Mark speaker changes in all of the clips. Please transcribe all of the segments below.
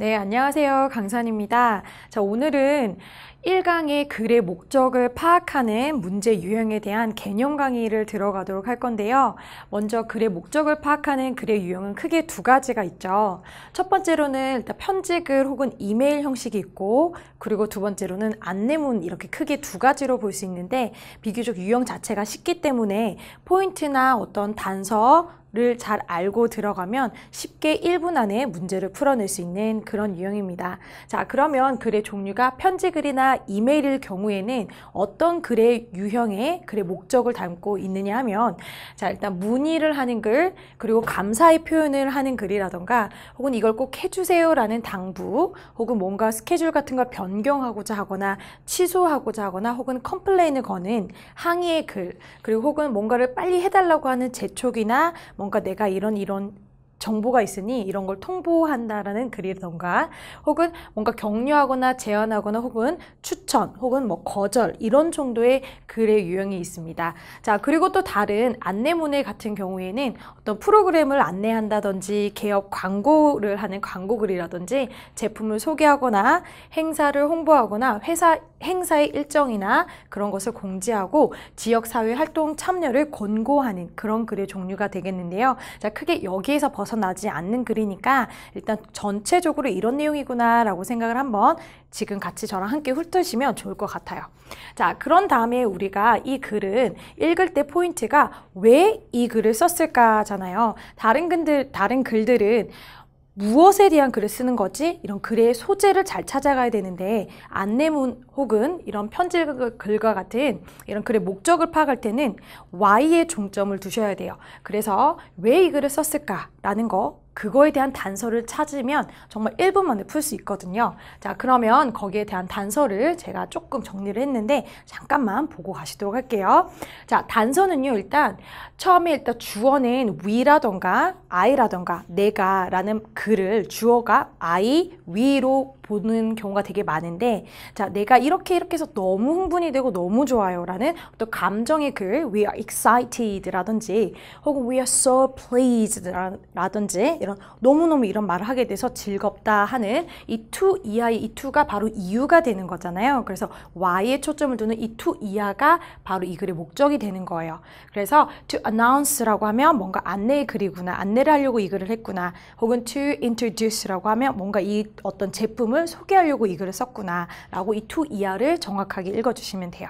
Speaker 1: 네, 안녕하세요. 강산입니다 자, 오늘은 1강의 글의 목적을 파악하는 문제 유형에 대한 개념 강의를 들어가도록 할 건데요. 먼저 글의 목적을 파악하는 글의 유형은 크게 두 가지가 있죠. 첫 번째로는 일단 편지글 혹은 이메일 형식이 있고 그리고 두 번째로는 안내문 이렇게 크게 두 가지로 볼 수 있는데 비교적 유형 자체가 쉽기 때문에 포인트나 어떤 단서 를잘 알고 들어가면 쉽게 1분 안에 문제를 풀어낼 수 있는 그런 유형입니다. 자, 그러면 글의 종류가 편지글이나 이메일일 경우에는 어떤 글의 유형의 글의 목적을 담고 있느냐 하면 자, 일단 문의를 하는 글, 그리고 감사의 표현을 하는 글이라던가 혹은 이걸 꼭 해주세요라는 당부, 혹은 뭔가 스케줄 같은 걸 변경하고자 하거나 취소하고자 하거나 혹은 컴플레인을 거는 항의의 글, 그리고 혹은 뭔가를 빨리 해달라고 하는 재촉이나 뭔가 내가 이런 이런 정보가 있으니 이런 걸 통보한다라는 글이던가 혹은 뭔가 격려하거나 제안하거나 혹은 추천 혹은 뭐 거절 이런 정도의 글의 유형이 있습니다. 자 그리고 또 다른 안내문의 같은 경우에는 어떤 프로그램을 안내한다든지 개업 광고를 하는 광고글이라든지 제품을 소개하거나 행사를 홍보하거나 회사 행사의 일정이나 그런 것을 공지하고 지역사회 활동 참여를 권고하는 그런 글의 종류가 되겠는데요. 자 크게 여기에서 벗어 벗어나지 않는 글이니까 일단 전체적으로 이런 내용이구나라고 생각을 한번 지금 같이 저랑 함께 훑으시면 좋을 것 같아요. 자, 그런 다음에 우리가 이 글은 읽을 때 포인트가 왜 이 글을 썼을까잖아요. 다른 글들, 다른 글들은 무엇에 대한 글을 쓰는 거지? 이런 글의 소재를 잘 찾아가야 되는데 안내문 혹은 이런 편지글과 같은 이런 글의 목적을 파악할 때는 why에 중점을 두셔야 돼요. 그래서 왜 이 글을 썼을까라는 거 그거에 대한 단서를 찾으면 정말 1분 만에 풀 수 있거든요. 자, 그러면 거기에 대한 단서를 제가 조금 정리를 했는데 잠깐만 보고 가시도록 할게요. 자, 단서는요. 일단 처음에 일단 주어낸 we라던가 I라던가 내가라는 글을 주어가 I, we로 보는 경우가 되게 많은데 자 내가 이렇게 이렇게 해서 너무 흥분이 되고 너무 좋아요 라는 어떤 감정의 글 we are excited 라든지 혹은 we are so pleased 라든지 이런 너무너무 이런 말을 하게 돼서 즐겁다 하는 이 to 이하의 이 to가 바로 이유가 되는 거잖아요 그래서 why에 초점을 두는 이 to 이하가 바로 이 글의 목적이 되는 거예요 그래서 to announce라고 하면 뭔가 안내의 글이구나 안내를 하려고 이 글을 했구나 혹은 to introduce라고 하면 뭔가 이 어떤 제품을 내용을 소개하려고 이 글을 썼구나라고 이 t 이하를 정확하게 읽어주시면 돼요.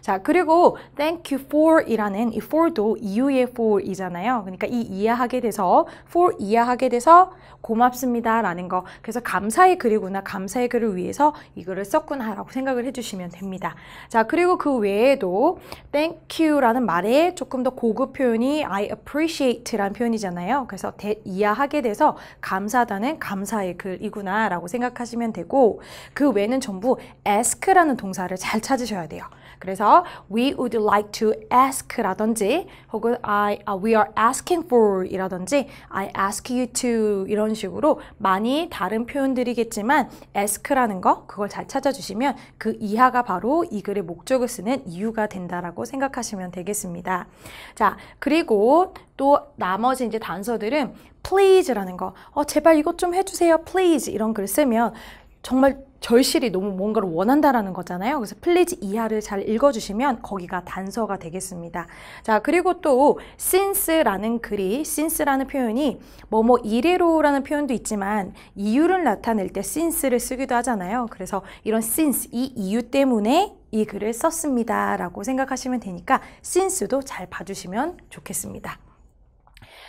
Speaker 1: 자, 그리고 thank you for 이라는 이 for도 이유의 for이잖아요. 그러니까 이 이해하게 돼서 for 이해하게 돼서 고맙습니다 라는 거. 그래서 감사의 글이구나. 감사의 글을 위해서 이거를 썼구나 라고 생각을 해주시면 됩니다. 자, 그리고 그 외에도 thank you 라는 말에 조금 더 고급 표현이 I appreciate 라는 표현이잖아요. 그래서 대, 이해하게 돼서 감사다는 하 감사의 글이구나 라고 생각하시면 되고 그 외에는 전부 ask라는 동사를 잘 찾으셔야 돼요. 그래서 we would like to ask라든지 혹은 I, uh, we are asking for 이라든지 I ask you to 이런 식으로 많이 다른 표현들이겠지만 ask라는 거 그걸 잘 찾아주시면 그 이하가 바로 이 글의 목적을 쓰는 이유가 된다라고 생각하시면 되겠습니다. 자 그리고 또 나머지 이제 단서들은 please라는 거, 어, 제발 이것 좀 해주세요, please 이런 글 쓰면 정말 절실히 너무 뭔가를 원한다라는 거잖아요. 그래서 플리즈 이하를 잘 읽어주시면 거기가 단서가 되겠습니다. 자, 그리고 또 since라는 글이 since라는 표현이 뭐뭐 이래로라는 표현도 있지만 이유를 나타낼 때 since를 쓰기도 하잖아요. 그래서 이런 since 이 이유 때문에 이 글을 썼습니다라고 생각하시면 되니까 since도 잘 봐주시면 좋겠습니다.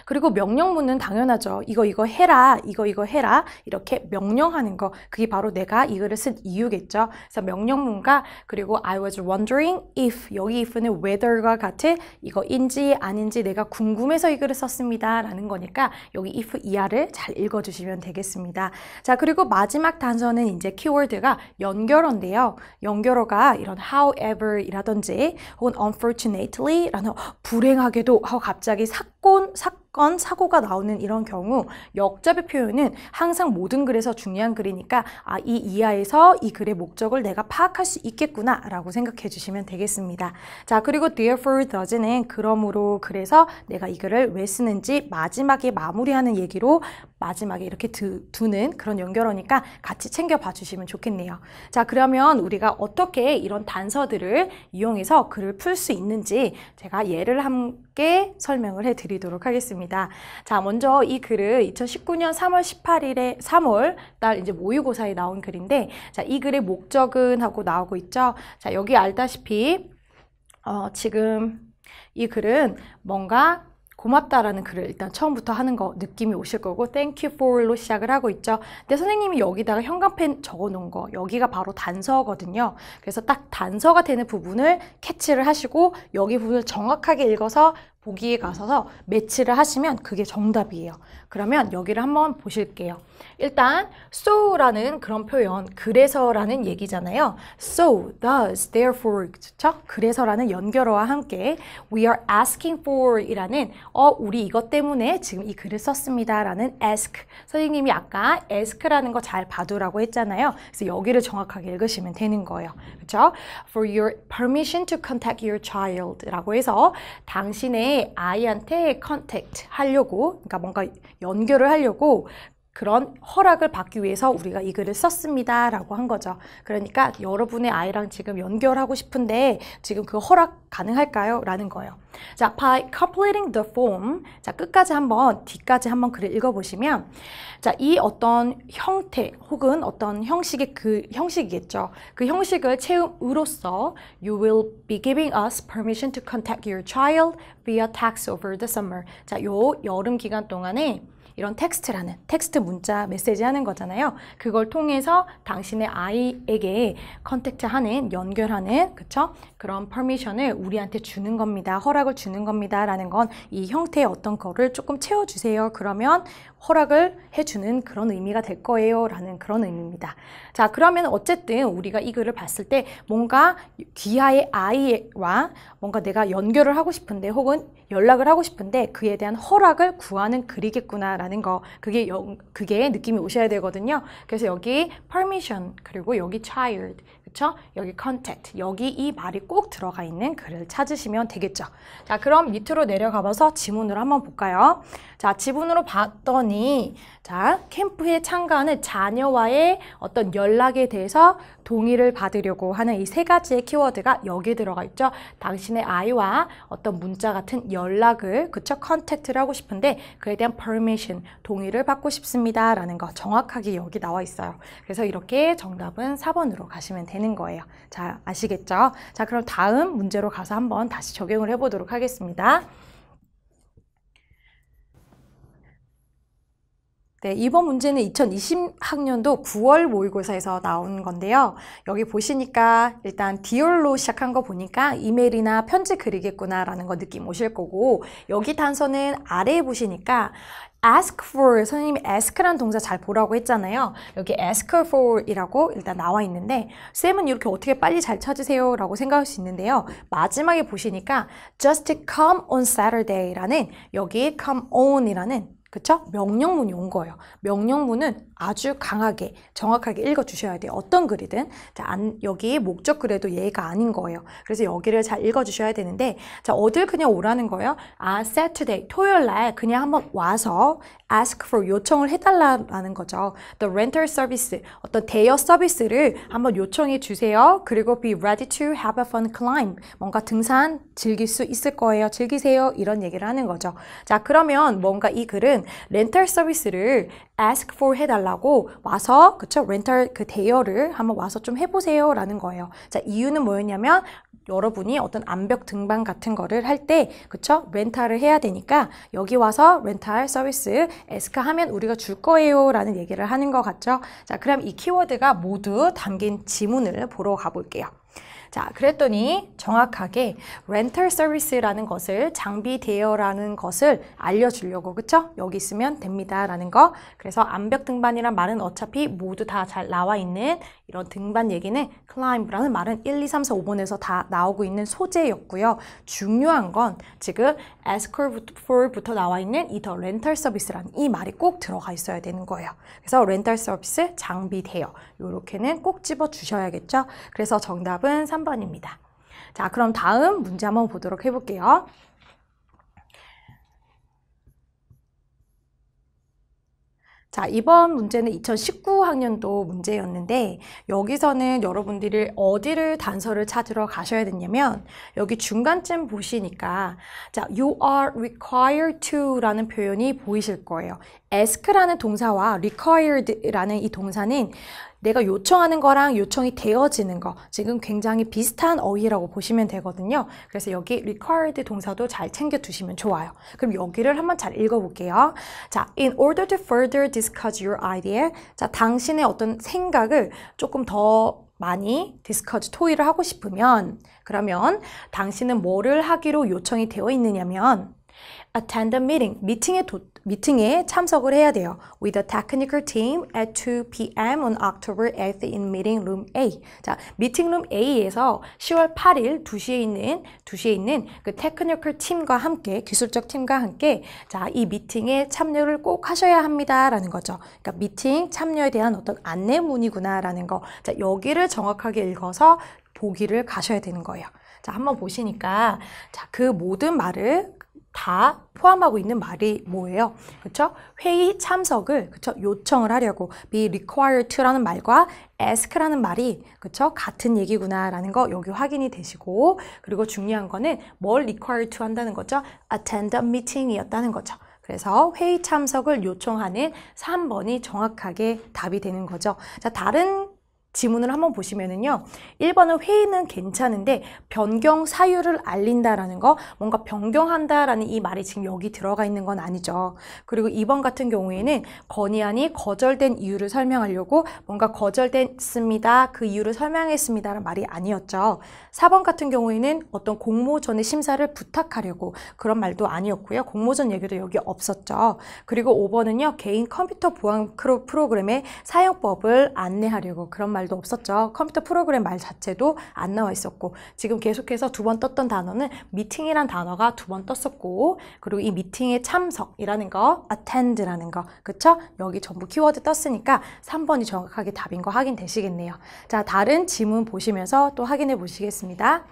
Speaker 1: 그리고 명령문은 당연하죠. 이거 이거 해라, 이거 이거 해라 이렇게 명령하는 거 그게 바로 내가 이거를쓴 이유겠죠. 그래서 명령문과 그리고 I was wondering if 여기 if는 whether과 같은 이거인지 아닌지 내가 궁금해서 이 글을 썼습니다라는 거니까 여기 if 이하를 잘 읽어주시면 되겠습니다. 자 그리고 마지막 단서는 이제 키워드가 연결어인데요. 연결어가 이런 however이라든지 혹은 unfortunately라는 불행하게도 어, 갑자기 사건 사건 건 사고가 나오는 이런 경우 역자배 표현은 항상 모든 글에서 중요한 글이니까 아, 이 이하에서 이 글의 목적을 내가 파악할 수 있겠구나 라고 생각해 주시면 되겠습니다. 자 그리고 therefore does는 그러므로 그래서 내가 이 글을 왜 쓰는지 마지막에 마무리하는 얘기로 마지막에 이렇게 두, 는 그런 연결어니까 같이 챙겨봐 주시면 좋겠네요. 자, 그러면 우리가 어떻게 이런 단서들을 이용해서 글을 풀 수 있는지 제가 예를 함께 설명을 해 드리도록 하겠습니다. 자, 먼저 이 글을 2019년 3월 18일에 3월 달 이제 모의고사에 나온 글인데 자, 이 글의 목적은 하고 나오고 있죠. 자, 여기 알다시피 어, 지금 이 글은 뭔가 고맙다라는 글을 일단 처음부터 하는 거 느낌이 오실 거고 thank you for로 시작을 하고 있죠. 근데 선생님이 여기다가 현관펜 적어놓은 거 여기가 바로 단서거든요. 그래서 딱 단서가 되는 부분을 캐치를 하시고 여기 부분을 정확하게 읽어서 보기에 가셔서 매치를 하시면 그게 정답이에요. 그러면 여기를 한번 보실게요. 일단 so라는 그런 표현, 그래서라는 얘기잖아요. So, t h e s therefore, 그렇죠? 그래서라는 연결어와 함께 we are asking for 이라는 어, 우리 이것 때문에 지금 이 글을 썼습니다 라는 ask 선생님이 아까 ask라는 거 잘 봐두라고 했잖아요. 그래서 여기를 정확하게 읽으시면 되는 거예요. 그렇죠? For your permission to contact your child 라고 해서 당신의 아이한테 컨택트 하려고 그러니까 뭔가 연결을 하려고 그런 허락을 받기 위해서 우리가 이 글을 썼습니다. 라고 한 거죠. 그러니까 여러분의 아이랑 지금 연결하고 싶은데 지금 그 허락 가능할까요? 라는 거예요. 자, by completing the form. 자, 끝까지 한번, 뒤까지 한번 글을 읽어보시면 자, 이 어떤 형태 혹은 어떤 형식의 그 형식이겠죠. 그 형식을 채움으로써 you will be giving us permission to contact your child via text over the summer. 자, 요 여름 기간 동안에 이런 텍스트라는 텍스트 문자 메시지 하는 거잖아요. 그걸 통해서 당신의 아이에게 컨택트하는 연결하는 그쵸? 그런 퍼미션을 우리한테 주는 겁니다. 허락을 주는 겁니다라는 건 이 형태의 어떤 거를 조금 채워주세요. 그러면 허락을 해주는 그런 의미가 될 거예요. 라는 그런 의미입니다. 자, 그러면 어쨌든 우리가 이 글을 봤을 때 뭔가 귀하의 아이와 뭔가 내가 연결을 하고 싶은데 혹은 연락을 하고 싶은데 그에 대한 허락을 구하는 글이겠구나 라는거 그게 영, 그게 느낌이 오셔야 되거든요. 그래서 여기 permission 그리고 여기 child 그쵸? 여기 contact, 여기 이 말이 꼭 들어가 있는 글을 찾으시면 되겠죠. 자, 그럼 밑으로 내려가 봐서 지문으로 한번 볼까요? 자, 지문으로 봤더니 자, 캠프에 참가하는 자녀와의 어떤 연락에 대해서 동의를 받으려고 하는 이 세 가지의 키워드가 여기 들어가 있죠. 당신의 아이와 어떤 문자 같은 연락을 그쵸? 컨택트를 하고 싶은데 그에 대한 permission, 동의를 받고 싶습니다라는 거 정확하게 여기 나와 있어요. 그래서 이렇게 정답은 4번으로 가시면 됩니다. 되는 거예요. 자, 아시겠죠? 자, 그럼 다음 문제로 가서 한번 다시 적용을 해보도록 하겠습니다. 네, 이번 문제는 2020학년도 9월 모의고사에서 나온 건데요. 여기 보시니까 일단 디올로 시작한 거 보니까 이메일이나 편지 그리겠구나라는거 느낌 오실 거고 여기 단서는 아래에 보시니까 ask for 선생님이 ask란 동사 잘 보라고 했잖아요. 여기 ask for이라고 일단 나와 있는데 쌤은 이렇게 어떻게 빨리 잘 찾으세요? 라고 생각할 수 있는데요. 마지막에 보시니까 just come on Saturday라는 여기 come on이라는 그쵸? 명령문이 온 거예요. 명령문은 아주 강하게, 정확하게 읽어주셔야 돼요. 어떤 글이든. 자, 안, 여기 목적 글에도 예가 아닌 거예요. 그래서 여기를 잘 읽어주셔야 되는데, 자, 어딜 그냥 오라는 거예요? 아, Saturday, 토요일 날 그냥 한번 와서 ask for 요청을 해달라는 거죠. The rental service, 어떤 대여 서비스를 한번 요청해 주세요. 그리고 be ready to have a fun climb. 뭔가 등산 즐길 수 있을 거예요. 즐기세요. 이런 얘기를 하는 거죠. 자, 그러면 뭔가 이 글은 때는 렌탈 서비스를 ask for 해달라고 와서 그쵸 렌탈 그 대여를 한번 와서 좀 해보세요 라는 거예요 자 이유는 뭐였냐면 여러분이 어떤 암벽 등반 같은 거를 할 때 그쵸 렌탈을 해야 되니까 여기 와서 렌탈 서비스 ask 하면 우리가 줄 거예요 라는 얘기를 하는 것 같죠 자 그럼 이 키워드가 모두 담긴 지문을 보러 가볼게요 자, 그랬더니 정확하게 렌털 서비스라는 것을 장비 대여라는 것을 알려주려고 그쵸? 여기 있으면 됩니다라는 거. 그래서 암벽 등반이란 말은 어차피 모두 다 잘 나와 있는 이런 등반 얘기는 climb라는 말은 1, 2, 3, 4, 5번에서 다 나오고 있는 소재였고요. 중요한 건 지금 ask for부터 나와 있는 이 더 렌탈 서비스라는 이 말이 꼭 들어가 있어야 되는 거예요. 그래서 렌탈 서비스 장비 대여 이렇게는꼭 집어 주셔야겠죠. 그래서 정답은 3번입니다. 자, 그럼 다음 문제 한번 보도록 해볼게요. 자, 이번 문제는 2019학년도 문제였는데 여기서는 여러분들이 어디를 단서를 찾으러 가셔야 되냐면 여기 중간쯤 보시니까 자, you are required to라는 표현이 보이실 거예요. ask라는 동사와 required라는 이 동사는 내가 요청하는 거랑 요청이 되어지는 거 지금 굉장히 비슷한 어휘라고 보시면 되거든요. 그래서 여기 required 동사도 잘 챙겨 두시면 좋아요. 그럼 여기를 한번 잘 읽어볼게요. 자, in order to further discuss your idea, 자 당신의 어떤 생각을 조금 더 많이 디스커즈 토의를 하고 싶으면 그러면 당신은 뭐를 하기로 요청이 되어 있느냐면 attend a meeting, 미팅에 도, 미팅에 참석을 해야 돼요. With the technical team at 2 p.m. on October 8th in meeting room A. 자, 미팅 룸 A에서 10월 8일 2시에 있는 2시에 있는 그 테크니컬 팀과 함께 기술적 팀과 함께 자, 이 미팅에 참여를 꼭 하셔야 합니다라는 거죠. 그러니까 미팅 참여에 대한 어떤 안내문이구나라는 거. 자, 여기를 정확하게 읽어서 보기를 가셔야 되는 거예요. 자, 한번 보시니까 자, 그 모든 말을 다 포함하고 있는 말이 뭐예요? 그렇죠? 회의 참석을 그렇죠? 요청을 하려고 be required to라는 말과 ask라는 말이 그렇죠? 같은 얘기구나라는 거 여기 확인이 되시고 그리고 중요한 거는 뭘 required to 한다는 거죠? attend a meeting이었다는 거죠. 그래서 회의 참석을 요청하는 3번이 정확하게 답이 되는 거죠. 자, 다른 지문을 한번 보시면은요. 1번은 회의는 괜찮은데 변경 사유를 알린다라는 거 뭔가 변경한다라는 이 말이 지금 여기 들어가 있는 건 아니죠. 그리고 2번 같은 경우에는 건의안이 거절된 이유를 설명하려고 뭔가 거절됐습니다. 그 이유를 설명했습니다라는 말이 아니었죠. 4번 같은 경우에는 어떤 공모전의 심사를 부탁하려고 그런 말도 아니었고요. 공모전 얘기도 여기 없었죠. 그리고 5번은요. 개인 컴퓨터 보안 프로그램의 사용법을 안내하려고 그런 말 말도 없었죠. 컴퓨터 프로그램 말 자체도 안 나와 있었고 지금 계속해서 두 번 떴던 단어는 미팅이란 단어가 두 번 떴었고 그리고 이 미팅의 참석이라는 거 attend라는 거 그쵸? 여기 전부 키워드 떴으니까 3번이 정확하게 답인 거 확인되시겠네요. 자 다른 지문 보시면서 또 확인해 보시겠습니다.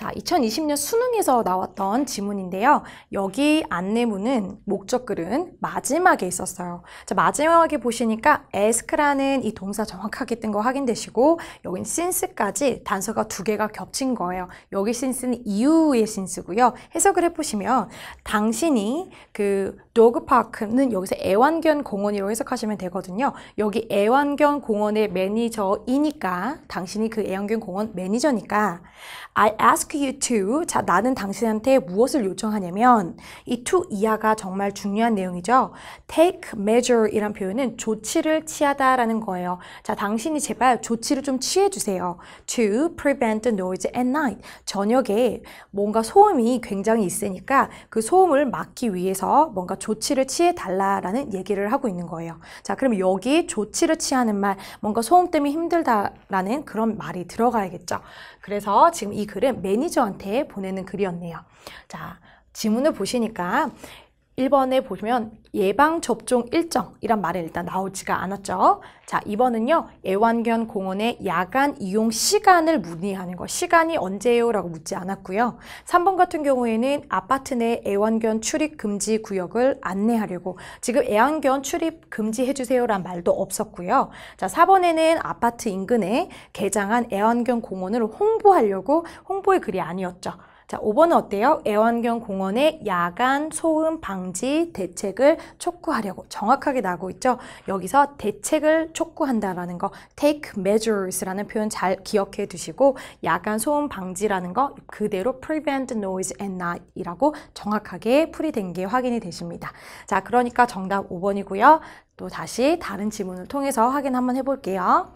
Speaker 1: 자, 2020년 수능에서 나왔던 지문인데요. 여기 안내문은 목적글은 마지막에 있었어요. 자, 마지막에 보시니까 ask라는 이 동사 정확하게 뜬 거 확인되시고 여긴 since까지 단서가 두 개가 겹친 거예요. 여기 since는 이유의 since고요. 해석을 해보시면 당신이 그 도그파크는 여기서 애완견 공원이라고 해석하시면 되거든요. 여기 애완견 공원의 매니저이니까 당신이 그 애완견 공원 매니저니까 I ask ask you to. 자, 나는 당신한테 무엇을 요청하냐면 이 to 이하가 정말 중요한 내용이죠. take measure 이란 표현은 조치를 취하다라는 거예요. 자, 당신이 제발 조치를 좀 취해 주세요. to prevent noise at night. 저녁에 뭔가 소음이 굉장히 있으니까 그 소음을 막기 위해서 뭔가 조치를 취해 달라라는 얘기를 하고 있는 거예요. 자, 그럼 여기 조치를 취하는 말, 뭔가 소음 때문에 힘들다라는 그런 말이 들어가야겠죠. 그래서 지금 이 글은 매니저한테 보내는 글이었네요. 자, 지문을 보시니까 1번에 보면 시 예방접종 일정이란 말이 일단 나오지가 않았죠. 자, 2번은요. 애완견 공원의 야간 이용 시간을 문의하는 거. 시간이 언제요? 라고 묻지 않았고요. 3번 같은 경우에는 아파트 내 애완견 출입 금지 구역을 안내하려고 지금 애완견 출입 금지해주세요 란 말도 없었고요. 자, 4번에는 아파트 인근에 개장한 애완견 공원을 홍보하려고 홍보의 글이 아니었죠. 자, 5번은 어때요? 애완견 공원의 야간 소음 방지 대책을 촉구하려고 정확하게 나오고 있죠. 여기서 대책을 촉구한다라는 거 take measures라는 표현 잘 기억해 두시고 야간 소음 방지라는 거 그대로 prevent noise at night이라고 정확하게 풀이된 게 확인이 되십니다. 자, 그러니까 정답 5번이고요. 또 다시 다른 지문을 통해서 확인 한번 해볼게요.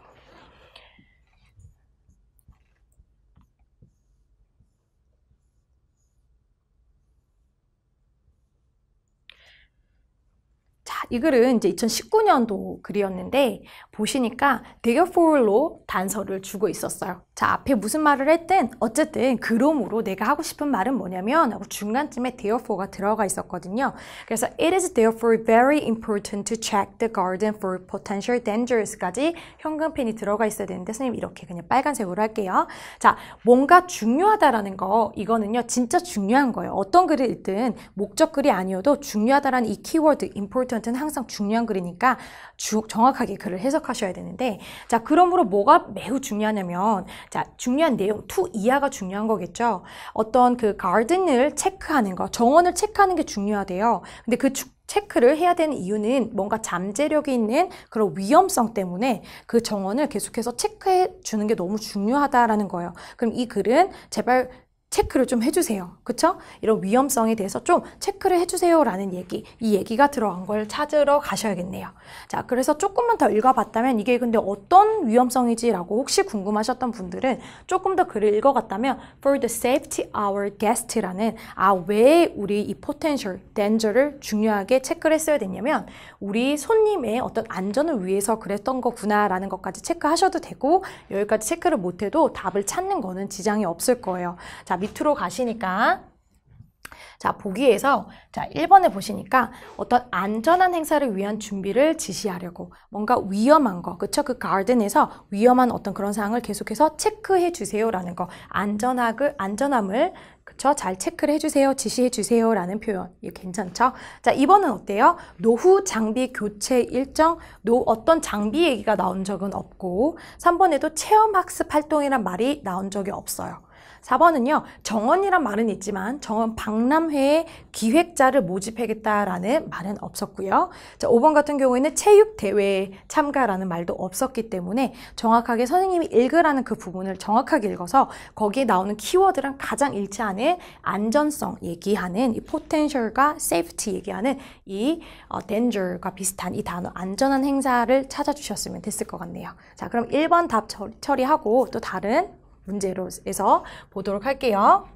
Speaker 1: 이 글은 이제 2019년도 글이었는데 보시니까 되게 폴로 단서를 주고 있었어요. 자, 앞에 무슨 말을 했든 어쨌든 그럼으로 내가 하고 싶은 말은 뭐냐면 하고 중간쯤에 therefore가 들어가 있었거든요. 그래서 it is therefore very important to check the garden for potential dangers까지 현금펜이 들어가 있어야 되는데 선생님 이렇게 그냥 빨간색으로 할게요. 자, 뭔가 중요하다라는 거 이거는요. 진짜 중요한 거예요. 어떤 글을 읽든 목적글이 아니어도 중요하다라는 이 키워드 important는 글은 항상 중요한 글이니까 주, 정확하게 글을 해석하셔야 되는데 자 그러므로 뭐가 매우 중요하냐면 자 중요한 내용 투 이하가 중요한 거겠죠. 어떤 그 가든을 체크하는 거 정원을 체크하는 게 중요하대요. 근데 그 축, 체크를 해야 되는 이유는 뭔가 잠재력이 있는 그런 위험성 때문에 그 정원을 계속해서 체크해 주는 게 너무 중요하다라는 거예요. 그럼 이 글은 제발 체크를 좀 해주세요. 그죠 이런 위험성에 대해서 좀 체크를 해주세요 라는 얘기, 이 얘기가 들어간 걸 찾으러 가셔야겠네요. 자, 그래서 조금만 더 읽어봤다면 이게 근데 어떤 위험성이지라고 혹시 궁금하셨던 분들은 조금 더 글을 읽어갔다면 For the safety our guest라는 아, 왜 우리 이 potential, danger를 중요하게 체크를 했어야 되냐면 우리 손님의 어떤 안전을 위해서 그랬던 거구나라는 것까지 체크하셔도 되고 여기까지 체크를 못해도 답을 찾는 거는 지장이 없을 거예요. 자, 밑으로 가시니까 자, 보기에서 자, 1번에 보시니까 어떤 안전한 행사를 위한 준비를 지시하려고 뭔가 위험한 거, 그쵸? 그 가든에서 위험한 어떤 그런 사항을 계속해서 체크해 주세요라는 거 안전하게, 안전함을 그쵸? 잘 체크를 해주세요. 지시해주세요. 라는 표현. 이 괜찮죠? 자, 이번은 어때요? 노후 장비 교체 일정, 노, 어떤 장비 얘기가 나온 적은 없고, 3번에도 체험학습 활동이란 말이 나온 적이 없어요. 4번은요. 정원이란 말은 있지만 정원 박람회에 기획자를 모집하겠다라는 말은 없었고요. 자, 5번 같은 경우에는 체육대회 에 참가라는 말도 없었기 때문에 정확하게 선생님이 읽으라는 그 부분을 정확하게 읽어서 거기에 나오는 키워드랑 가장 일치하는 안전성 얘기하는 이 포텐셜과 세이프티 얘기하는 이 어, danger과 비슷한 이 단어 안전한 행사를 찾아주셨으면 됐을 것 같네요. 자, 그럼 1번 답 처리하고 또 다른 문제로해서 보도록 할게요.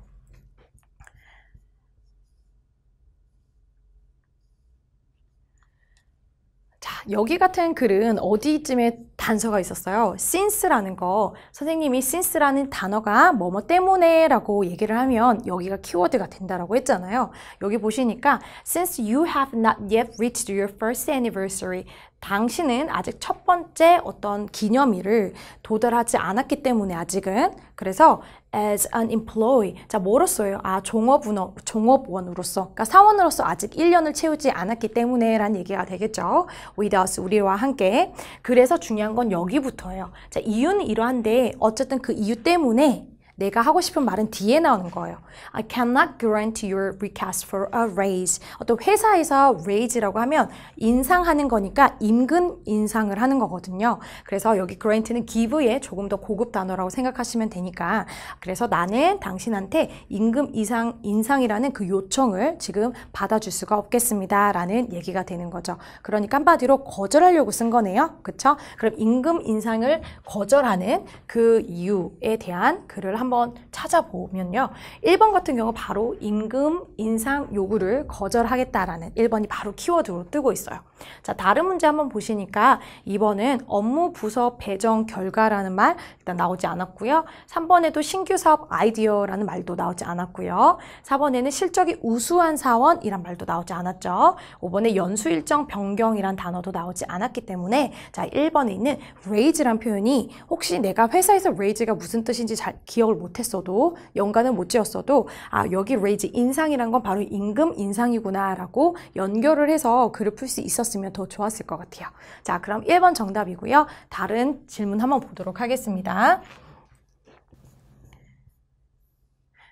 Speaker 1: 자, 여기 같은 글은 어디쯤에 단서가 있었어요. since라는 거. 선생님이 since라는 단어가 뭐뭐 때문에 라고 얘기를 하면 여기가 키워드가 된다라고 했잖아요. 여기 보시니까 since you have not yet reached your first anniversary 당신은 아직 첫 번째 어떤 기념일을 도달하지 않았기 때문에 아직은 그래서 as an employee 자 뭐로써요? 아 종업원, 종업원으로서 그러니까 사원으로서 아직 1년을 채우지 않았기 때문에 란 얘기가 되겠죠. with us 우리와 함께 그래서 중요한 중요한 건 여기부터예요. 자, 이유는 이러한데 어쨌든 그 이유 때문에 내가 하고 싶은 말은 뒤에 나오는 거예요. I cannot grant your request for a raise. 어떤 회사에서 raise라고 하면 인상하는 거니까 임금 인상을 하는 거거든요. 그래서 여기 grant는 give의 조금 더 고급 단어라고 생각하시면 되니까 그래서 나는 당신한테 임금 이상 인상이라는 그 요청을 지금 받아줄 수가 없겠습니다. 라는 얘기가 되는 거죠. 그러니까 한마디로 거절하려고 쓴 거네요. 그쵸? 그럼 임금 인상을 거절하는 그 이유에 대한 글을 한번 한번 찾아보면요. 1번 같은 경우 바로 임금 인상 요구를 거절하겠다라는 1번이 바로 키워드로 뜨고 있어요. 자, 다른 문제 한번 보시니까 2번은 업무 부서 배정 결과라는 말 일단 나오지 않았고요. 3번에도 신규 사업 아이디어라는 말도 나오지 않았고요. 4번에는 실적이 우수한 사원이란 말도 나오지 않았죠. 5번에 연수 일정 변경이란 단어도 나오지 않았기 때문에 자, 1번에 있는 raise란 표현이 혹시 내가 회사에서 raise가 무슨 뜻인지 잘 기억을 못했어도 연간은못 지었어도 아 여기 레이지 인상이란 건 바로 임금 인상이구나라고 연결을 해서 글을 풀 수 있었으면 더 좋았을 것 같아요. 자 그럼 1번 정답이고요. 다른 질문 한번 보도록 하겠습니다.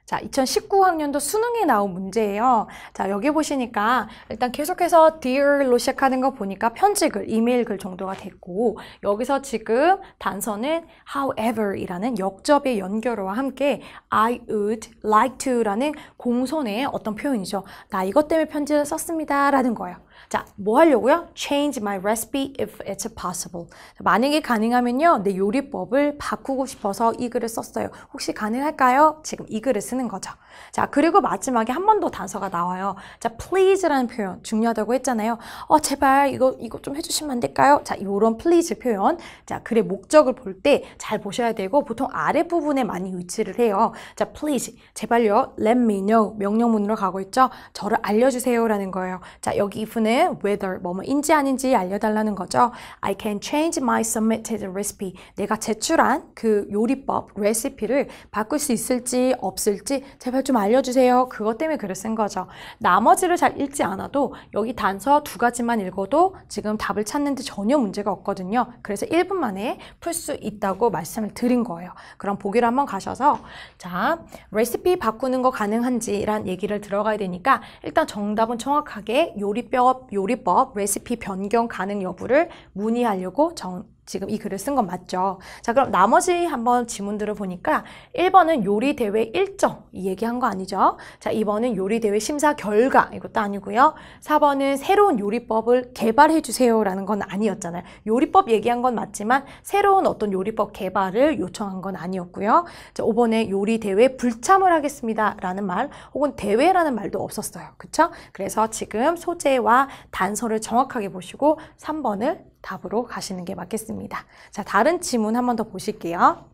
Speaker 1: 자, 2019학년도 수능에 나온 문제예요. 자, 여기 보시니까 일단 계속해서 dear로 시작하는 거 보니까 편지글, 이메일글 정도가 됐고 여기서 지금 단서는 however이라는 역접의 연결어와 함께 I would like to라는 공손의 어떤 표현이죠. 나 이것 때문에 편지를 썼습니다 라는 거예요. 자, 뭐 하려고요? Change my recipe if it's possible. 만약에 가능하면요. 내 요리법을 바꾸고 싶어서 이 글을 썼어요. 혹시 가능할까요? 지금 이 글을 쓰는 거죠. 자, 그리고 마지막에 한 번 더 단서가 나와요. 자, please라는 표현 중요하다고 했잖아요. 어, 제발 이거 이거 좀 해주시면 안 될까요? 자, 요런 please 표현. 자, 글의 목적을 볼 때 잘 보셔야 되고 보통 아랫부분에 많이 위치를 해요. 자, please, 제발요. let me know 명령문으로 가고 있죠. 저를 알려주세요라는 거예요. 자, 여기 if는 경우에 whether 뭐뭐인지 아닌지 알려달라는 거죠. I can change my submitted recipe. 내가 제출한 그 요리법, 레시피를 바꿀 수 있을지 없을지 제발 좀 알려주세요. 그것 때문에 글을 쓴 거죠. 나머지를 잘 읽지 않아도 여기 단서 두 가지만 읽어도 지금 답을 찾는데 전혀 문제가 없거든요. 그래서 1분 만에 풀 수 있다고 말씀을 드린 거예요. 그럼 보기로 한번 가셔서 자, 레시피 바꾸는 거가능한지 라는 얘기를 들어가야 되니까 일단 정답은 정확하게 요리법 요리법, 레시피 변경 가능 여부를 문의하려고 정, 지금 이 글을 쓴 건 맞죠. 자, 그럼 나머지 한번 지문들을 보니까 1번은 요리대회 일정, 이 얘기한 거 아니죠? 자, 2번은 요리대회 심사 결과, 이것도 아니고요. 4번은 새로운 요리법을 개발해주세요 라는 건 아니었잖아요. 요리법 얘기한 건 맞지만 새로운 어떤 요리법 개발을 요청한 건 아니었고요. 자, 5번에 요리대회 불참을 하겠습니다 라는 말 혹은 대회라는 말도 없었어요. 그쵸? 그래서 지금 소재와 단서를 정확하게 보시고 3번을 답으로 가시는 게 맞겠습니다. 자, 다른 지문 한 번 더 보실게요.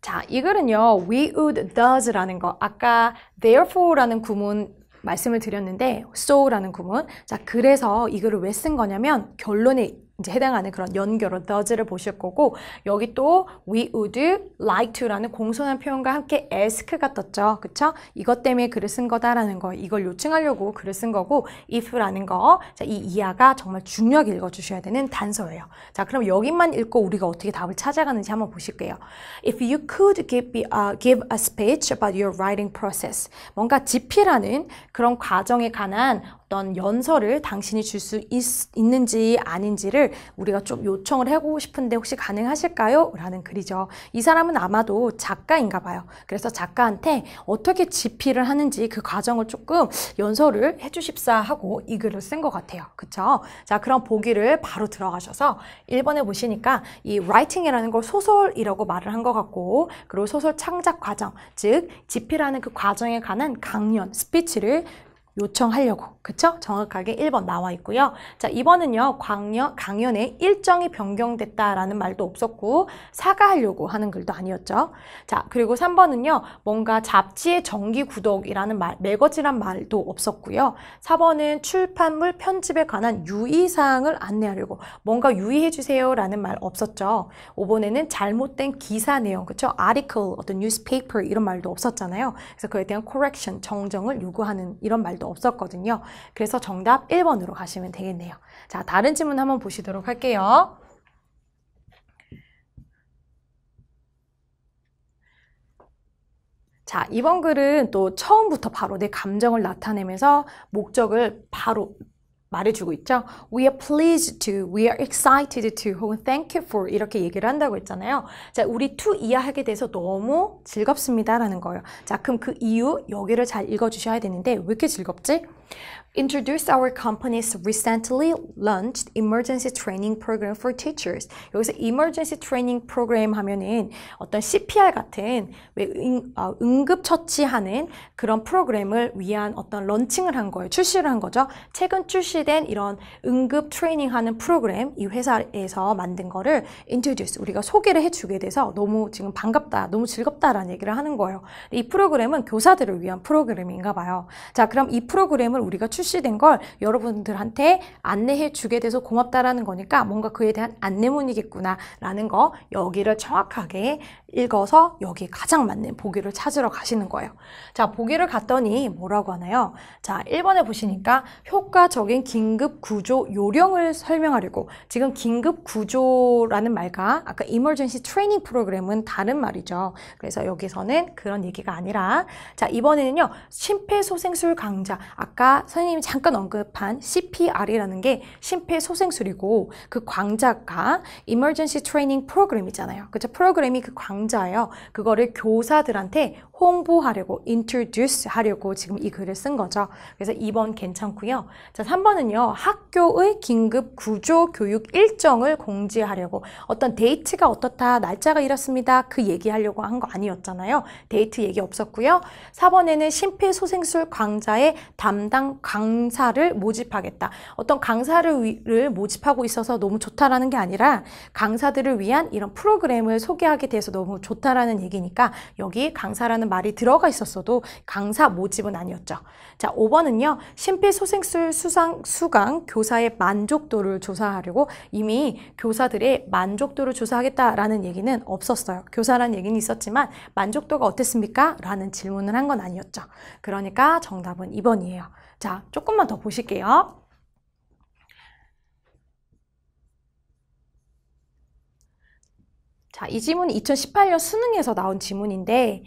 Speaker 1: 자, 이 글은요. we would does라는 거 아까 therefore라는 구문 말씀을 드렸는데 so라는 구문. 자, 그래서 이 글을 왜 쓴 거냐면 결론에 이제 해당하는 그런 연결어 does를 보실 거고 여기 또 we would like to라는 공손한 표현과 함께 ask가 떴죠. 그쵸? 이것 때문에 글을 쓴 거다라는 거 이걸 요청하려고 글을 쓴 거고 if라는 거 이 이하가 정말 중요하게 읽어주셔야 되는 단서예요. 자 그럼 여기만 읽고 우리가 어떻게 답을 찾아가는지 한번 보실게요. If you could give, me, uh, give a speech about your writing process 뭔가 집필하는 그런 과정에 관한 어떤 연설을 당신이 줄 수 있는지 아닌지를 우리가 좀 요청을 해보고 싶은데 혹시 가능하실까요? 라는 글이죠. 이 사람은 아마도 작가인가 봐요. 그래서 작가한테 어떻게 집필을 하는지 그 과정을 조금 연설을 해주십사 하고 이 글을 쓴 것 같아요. 그쵸? 자, 그럼 보기를 바로 들어가셔서 1번에 보시니까 이라이팅이라는걸 소설이라고 말을 한 것 같고 그리고 소설 창작 과정, 즉 집필하는 그 과정에 관한 강연, 스피치를 요청하려고 그쵸? 정확하게 1번 나와 있고요. 자, 2번은요. 광년, 강연의 일정이 변경됐다라는 말도 없었고 사과하려고 하는 글도 아니었죠. 자, 그리고 3번은요. 뭔가 잡지의 정기 구독이라는 말, 매거지란 말도 없었고요. 4번은 출판물 편집에 관한 유의사항을 안내하려고 뭔가 유의해주세요라는 말 없었죠. 5번에는 잘못된 기사 내용, 그쵸? article, 어떤 newspaper 이런 말도 없었잖아요. 그래서 그에 대한 correction, 정정을 요구하는 이런 말도 없었거든요. 그래서 정답 1번으로 가시면 되겠네요. 자, 다른 질문 한번 보시도록 할게요. 자, 이번 글은 또 처음부터 바로 내 감정을 나타내면서 목적을 바로 말해주고 있죠. We are pleased to, we are excited to, 혹은 thank you for 이렇게 얘기를 한다고 했잖아요. 자, 우리 to 이해하게 돼서 너무 즐겁습니다라는 거예요. 자, 그럼 그 이유 여기를 잘 읽어주셔야 되는데 왜 이렇게 즐겁지? Introduce our company's recently launched emergency training program for teachers. 여기서 emergency training program 하면은 어떤 CPR 같은 어, 응급처치하는 그런 프로그램을 위한 어떤 런칭을 한 거예요. 출시를 한 거죠. 최근 출시된 이런 응급 트레이닝하는 프로그램 이 회사에서 만든 거를 introduce 우리가 소개를 해주게 돼서 너무 지금 반갑다, 너무 즐겁다라는 얘기를 하는 거예요. 이 프로그램은 교사들을 위한 프로그램인가 봐요. 자, 그럼 이 프로그램을 우리가 출 출시된 걸 여러분들한테 안내해 주게 돼서 고맙다라는 거니까 뭔가 그에 대한 안내문이겠구나라는 거 여기를 정확하게 읽어서 여기 가장 맞는 보기를 찾으러 가시는 거예요. 자, 보기를 갔더니 뭐라고 하나요? 자, 1번에 보시니까 효과적인 긴급 구조 요령을 설명하려고 지금 긴급 구조라는 말과 아까 emergency training 프로그램은 다른 말이죠. 그래서 여기서는 그런 얘기가 아니라 자, 이번에는요. 심폐소생술 강좌 아까 선생님 선생님이 잠깐 언급한 CPR이라는 게 심폐소생술이고 그 광자가 Emergency Training Program이잖아요. 그죠? 프로그램이 그 광자예요. 그거를 교사들한테 홍보하려고 introduce 하려고 지금 이 글을 쓴 거죠. 그래서 2번 괜찮고요. 자, 3번은요. 학교의 긴급 구조 교육 일정을 공지하려고 어떤 데이트가 어떻다, 날짜가 이렇습니다. 그 얘기하려고 한 거 아니었잖아요. 데이트 얘기 없었고요. 4번에는 심폐소생술 강좌의 담당 강사를 모집하겠다. 어떤 강사를 모집하고 있어서 너무 좋다라는 게 아니라 강사들을 위한 이런 프로그램을 소개하게 돼서 너무 좋다라는 얘기니까 여기 강사라는 말이 들어가 있었어도 강사 모집은 아니었죠. 자, 5번은요. 심폐소생술 수상, 수강 교사의 만족도를 조사하려고 이미 교사들의 만족도를 조사하겠다라는 얘기는 없었어요. 교사란 얘기는 있었지만 만족도가 어땠습니까? 라는 질문을 한 건 아니었죠. 그러니까 정답은 2번이에요. 자, 조금만 더 보실게요. 자, 이 지문은 2018년 수능에서 나온 지문인데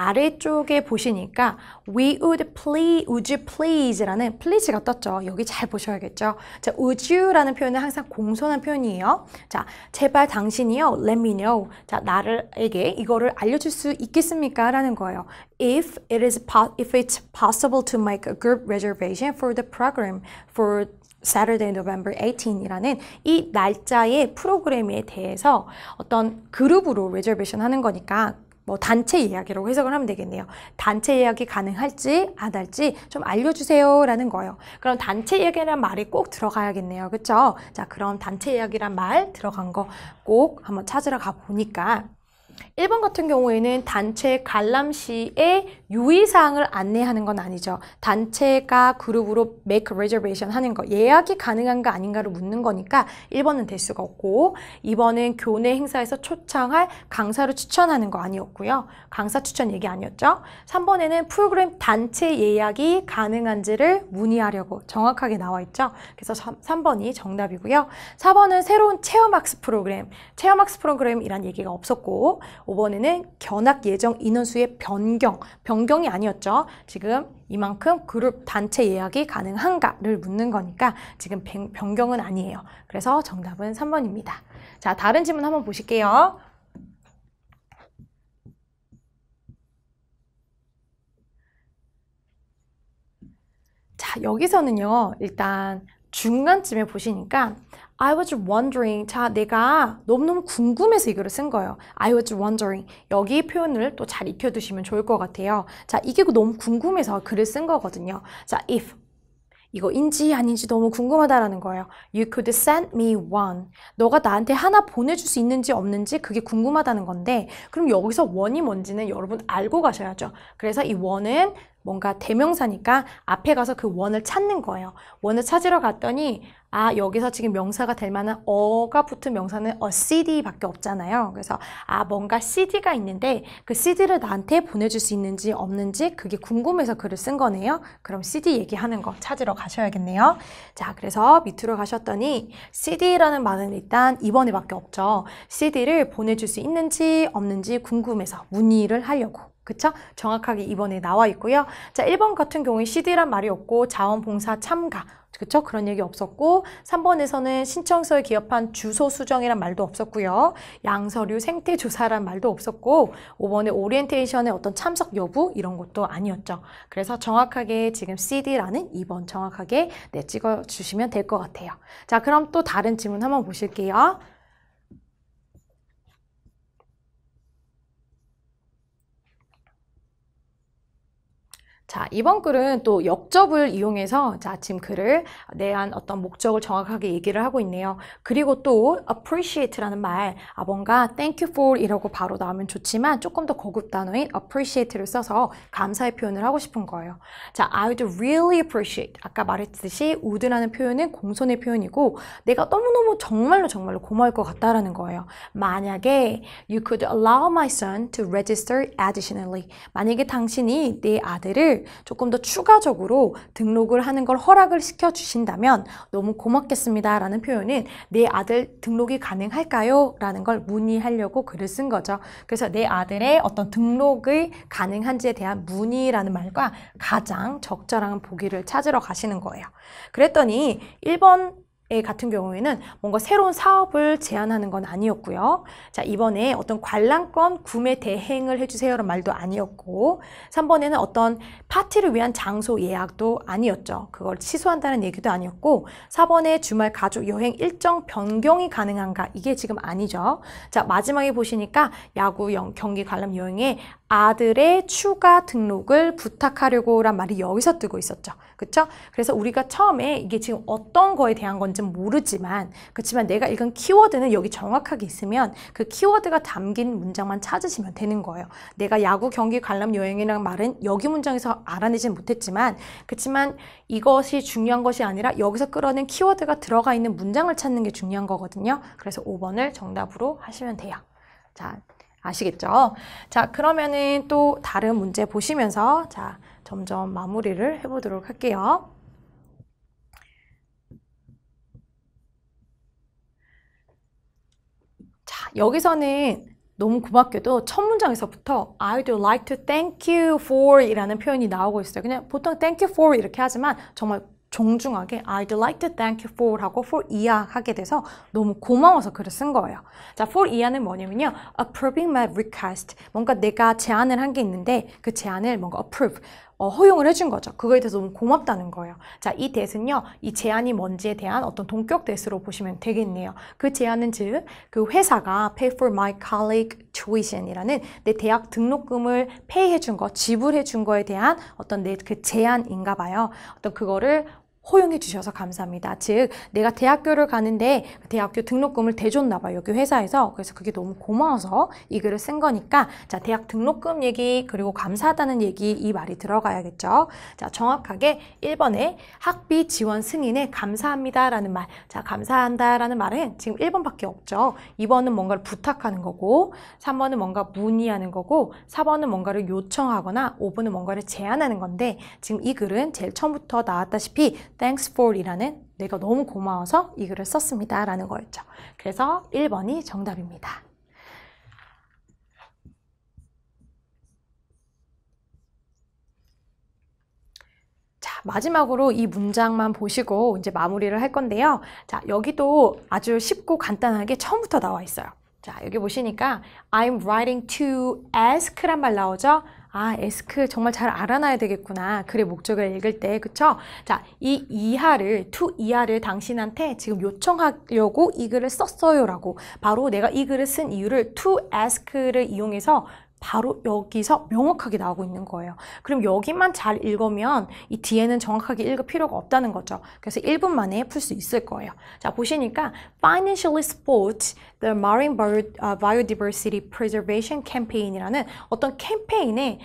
Speaker 1: 아래쪽에 보시니까 we would please, would you please라는 please가 떴죠. 여기 잘 보셔야겠죠. 자, would you라는 표현은 항상 공손한 표현이에요. 자, 제발 당신이요, let me know. 자, 나를에게 이거를 알려줄 수 있겠습니까? 라는 거예요. If it is if it's possible to make a group reservation for the program for Saturday, November 18이라는 이 날짜의 프로그램에 대해서 어떤 그룹으로 reservation 하는 거니까 뭐 단체 이야기라고 해석을 하면 되겠네요. 단체 예약이 가능할지 안 할지 좀 알려주세요 라는 거예요. 그럼 단체 이야기란 말이 꼭 들어가야겠네요. 그렇죠? 자 그럼 단체 이야기란 말 들어간 거 꼭 한번 찾으러 가보니까 1번 같은 경우에는 단체 관람 시에 유의사항을 안내하는 건 아니죠. 단체가 그룹으로 make reservation 하는 거, 예약이 가능한거 아닌가를 묻는 거니까 1번은 될 수가 없고 2번은 교내 행사에서 초청할 강사를 추천하는 거 아니었고요. 강사 추천 얘기 아니었죠. 3번에는 프로그램 단체 예약이 가능한지를 문의하려고 정확하게 나와 있죠. 그래서 3번이 정답이고요. 4번은 새로운 체험학습 프로그램, 체험학습 프로그램이란 얘기가 없었고 5번에는 견학 예정 인원수의 변경, 변경이 아니었죠. 지금 이만큼 그룹 단체 예약이 가능한가를 묻는 거니까 지금 변경은 아니에요. 그래서 정답은 3번입니다. 자, 다른 질문 한번 보실게요. 자, 여기서는요. 일단 중간쯤에 보시니까 I was wondering. 자, 내가 너무너무 궁금해서 이거를 쓴 거예요. I was wondering. 여기 표현을 또 잘 익혀두시면 좋을 것 같아요. 자, 이게 너무 궁금해서 글을 쓴 거거든요. 자, if. 이거 인지 아닌지 너무 궁금하다라는 거예요. You could send me one. 너가 나한테 하나 보내줄 수 있는지 없는지 그게 궁금하다는 건데 그럼 여기서 one이 뭔지는 여러분 알고 가셔야죠. 그래서 이 one은 뭔가 대명사니까 앞에 가서 그 원을 찾는 거예요. 원을 찾으러 갔더니 아 여기서 지금 명사가 될 만한 어가 붙은 명사는 a CD밖에 없잖아요. 그래서 아 뭔가 CD가 있는데 그 CD를 나한테 보내줄 수 있는지 없는지 그게 궁금해서 글을 쓴 거네요. 그럼 CD 얘기하는 거 찾으러 가셔야겠네요. 자 그래서 밑으로 가셨더니 CD라는 말은 일단 2번에밖에 없죠. CD를 보내줄 수 있는지 없는지 궁금해서 문의를 하려고 그쵸? 정확하게 2번에 나와 있고요. 자, 1번 같은 경우에 CD란 말이 없고 자원봉사 참가. 그쵸? 그런 얘기 없었고 3번에서는 신청서에 기업한 주소 수정이란 말도 없었고요. 양서류 생태 조사란 말도 없었고 5번에 오리엔테이션의 어떤 참석 여부 이런 것도 아니었죠. 그래서 정확하게 지금 CD라는 2번 정확하게 네, 찍어주시면 될 것 같아요. 자, 그럼 또 다른 질문 한번 보실게요. 자, 이번 글은 또 역접을 이용해서 자, 지금 글을 내한 어떤 목적을 정확하게 얘기를 하고 있네요. 그리고 또 appreciate라는 말, 아 뭔가 thank you for 이라고 바로 나오면 좋지만 조금 더 고급 단어인 appreciate를 써서 감사의 표현을 하고 싶은 거예요. 자, I would really appreciate. 아까 말했듯이 would라는 표현은 공손의 표현이고 내가 너무너무 정말로 정말로 고마울 것 같다라는 거예요. 만약에 you could allow my son to register additionally. 만약에 당신이 내 아들을 조금 더 추가적으로 등록을 하는 걸 허락을 시켜주신다면 너무 고맙겠습니다 라는 표현은 내 아들 등록이 가능할까요? 라는 걸 문의하려고 글을 쓴 거죠. 그래서 내 아들의 어떤 등록이 가능한지에 대한 문의라는 말과 가장 적절한 보기를 찾으러 가시는 거예요. 그랬더니 1번 같은 경우에는 뭔가 새로운 사업을 제안하는 건 아니었고요. 자, 이번에 어떤 관람권 구매 대행을 해주세요라는 말도 아니었고, 3번에는 어떤 파티를 위한 장소 예약도 아니었죠. 그걸 취소한다는 얘기도 아니었고, 4번에 주말 가족 여행 일정 변경이 가능한가? 이게 지금 아니죠. 자, 마지막에 보시니까 야구 경기 관람 여행에 아들의 추가 등록을 부탁하려고란 말이 여기서 뜨고 있었죠. 그렇죠? 그래서 우리가 처음에 이게 지금 어떤 거에 대한 건지 모르지만 그렇지만 내가 읽은 키워드는 여기 정확하게 있으면 그 키워드가 담긴 문장만 찾으시면 되는 거예요. 내가 야구 경기 관람 여행이라는 말은 여기 문장에서 알아내진 못했지만 그렇지만 이것이 중요한 것이 아니라 여기서 끌어낸 키워드가 들어가 있는 문장을 찾는 게 중요한 거거든요. 그래서 5번을 정답으로 하시면 돼요. 자, 아시겠죠? 자, 그러면은 또 다른 문제 보시면서 자, 점점 마무리를 해보도록 할게요. 자, 여기서는 너무 고맙게도 첫 문장에서부터 I'd like to thank you for 이라는 표현이 나오고 있어요. 그냥 보통 thank you for 이렇게 하지만 정말 정중하게 I'd like to thank you for 하고 for 이하 하게 돼서 너무 고마워서 글을 쓴 거예요. 자, for 이하는 뭐냐면요. approving my request. 뭔가 내가 제안을 한 게 있는데 그 제안을 뭔가 approve. 어, 허용을 해 준 거죠. 그거에 대해서 너무 고맙다는 거예요. 자, 이 대신요, 이 제안이 뭔지에 대한 어떤 동격 대수로 보시면 되겠네요. 그 제안은 즉, 그 회사가 pay for my colleague tuition이라는 내 대학 등록금을 pay 해준 거, 지불해준 거에 대한 어떤 내 그 제안인가 봐요. 어떤 그거를 허용해 주셔서 감사합니다. 즉 내가 대학교를 가는데 대학교 등록금을 대줬나 봐 여기 회사에서 그래서 그게 너무 고마워서 이 글을 쓴 거니까 자 대학 등록금 얘기 그리고 감사하다는 얘기 이 말이 들어가야겠죠. 자 정확하게 1번에 학비 지원 승인에 감사합니다라는 말. 자 감사한다라는 말은 지금 1번밖에 없죠. 2번은 뭔가를 부탁하는 거고 3번은 뭔가 문의하는 거고 4번은 뭔가를 요청하거나 5번은 뭔가를 제안하는 건데 지금 이 글은 제일 처음부터 나왔다시피 thanks for 이라는 내가 너무 고마워서 이 글을 썼습니다 라는 거였죠. 그래서 1번이 정답입니다. 자, 마지막으로 이 문장만 보시고 이제 마무리를 할 건데요. 자, 여기도 아주 쉽고 간단하게 처음부터 나와 있어요. 자, 여기 보시니까 I'm writing to ask란 말 나오죠? 아, 에스크 정말 잘 알아놔야 되겠구나. 글의 목적을 읽을 때, 그쵸? 자, 이 이하를, 투 이하를 당신한테 지금 요청하려고 이 글을 썼어요라고 바로 내가 이 글을 쓴 이유를 투에스크를 이용해서 바로 여기서 명확하게 나오고 있는 거예요. 그럼 여기만 잘 읽으면 이 뒤에는 정확하게 읽을 필요가 없다는 거죠. 그래서 1분 만에 풀 수 있을 거예요. 자, 보시니까 Financially support the marine uh, biodiversity preservation campaign이라는 어떤 캠페인에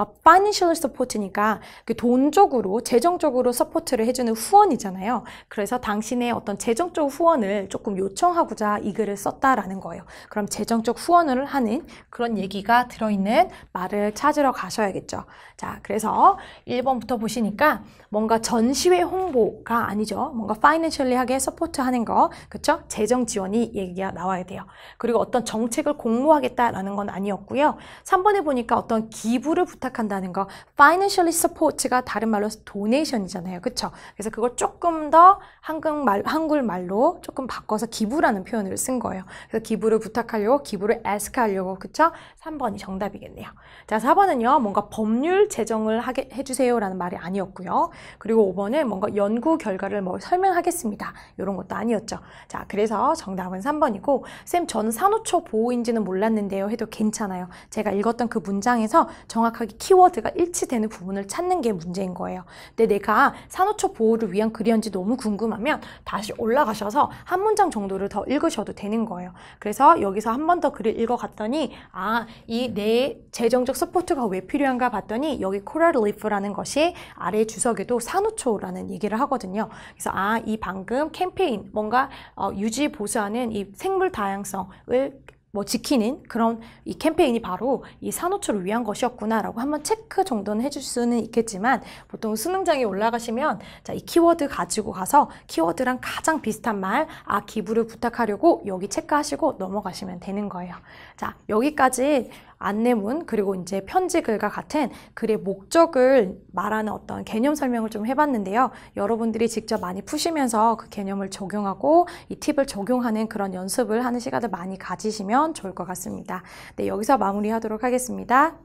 Speaker 1: 아, financial support니까 그 돈적으로 재정적으로 서포트를 해주는 후원이잖아요. 그래서 당신의 어떤 재정적 후원을 조금 요청하고자 이 글을 썼다라는 거예요. 그럼 재정적 후원을 하는 그런 얘기가 들어있는 말을 찾으러 가셔야겠죠. 자, 그래서 1번부터 보시니까 뭔가 전시회 홍보가 아니죠. 뭔가 파이낸셜리하게 서포트하는 거, 그렇죠? 재정 지원이 얘기가 나와야 돼요. 그리고 어떤 정책을 공모하겠다라는 건 아니었고요. 3번에 보니까 어떤 기부를 부탁 부탁한다는 거 financially support가 다른 말로 도네이션이잖아요. 그렇죠? 그래서 그걸 조금 더 한국말 한글말로 조금 바꿔서 기부라는 표현을 쓴 거예요. 그래서 기부를 부탁하려고 기부를 ask 하려고 그렇죠? 3번이 정답이겠네요. 자, 4번은요. 뭔가 법률 제정을 하게 해 주세요라는 말이 아니었고요. 그리고 5번은 뭔가 연구 결과를 뭐 설명하겠습니다. 이런 것도 아니었죠. 자, 그래서 정답은 3번이고 쌤 저는 산호초 보호인지는 몰랐는데요. 해도 괜찮아요. 제가 읽었던 그 문장에서 정확하게 그 키워드가 일치되는 부분을 찾는 게 문제인 거예요. 근데 내가 산호초 보호를 위한 글이었는지 너무 궁금하면 다시 올라가셔서 한 문장 정도를 더 읽으셔도 되는 거예요. 그래서 여기서 한 번 더 글을 읽어갔더니 아, 이 내 재정적 서포트가 왜 필요한가 봤더니 여기 코랄 리프라는 것이 아래 주석에도 산호초라는 얘기를 하거든요. 그래서 아, 이 방금 캠페인 뭔가 어, 유지 보수하는 이 생물 다양성을 뭐 지키는 그런 이 캠페인이 바로 이 산호초를 위한 것이었구나라고 한번 체크 정도는 해줄 수는 있겠지만 보통 수능장에 올라가시면 자, 이 키워드 가지고 가서 키워드랑 가장 비슷한 말, 아, 기부를 부탁하려고 여기 체크하시고 넘어가시면 되는 거예요. 자, 여기까지 안내문 그리고 이제 편지 글과 같은 글의 목적을 말하는 어떤 개념 설명을 좀 해봤는데요. 여러분들이 직접 많이 푸시면서 그 개념을 적용하고 이 팁을 적용하는 그런 연습을 하는 시간을 많이 가지시면 좋을 것 같습니다. 네, 여기서 마무리하도록 하겠습니다.